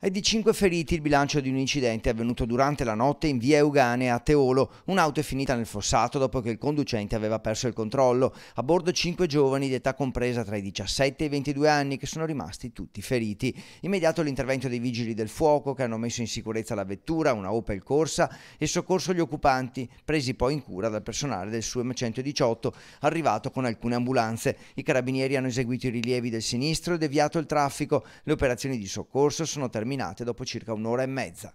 È di 5 feriti il bilancio di un incidente avvenuto durante la notte in via Euganea a Teolo. Un'auto è finita nel fossato dopo che il conducente aveva perso il controllo. A bordo 5 giovani di età compresa tra i 17 e i 22 anni che sono rimasti tutti feriti. Immediato l'intervento dei vigili del fuoco che hanno messo in sicurezza la vettura, una Opel Corsa e soccorso gli occupanti, presi poi in cura dal personale del SUM 118 arrivato con alcune ambulanze. I carabinieri hanno eseguito i rilievi del sinistro e deviato il traffico. Le operazioni di soccorso sono terminate terminate dopo circa un'ora e mezza.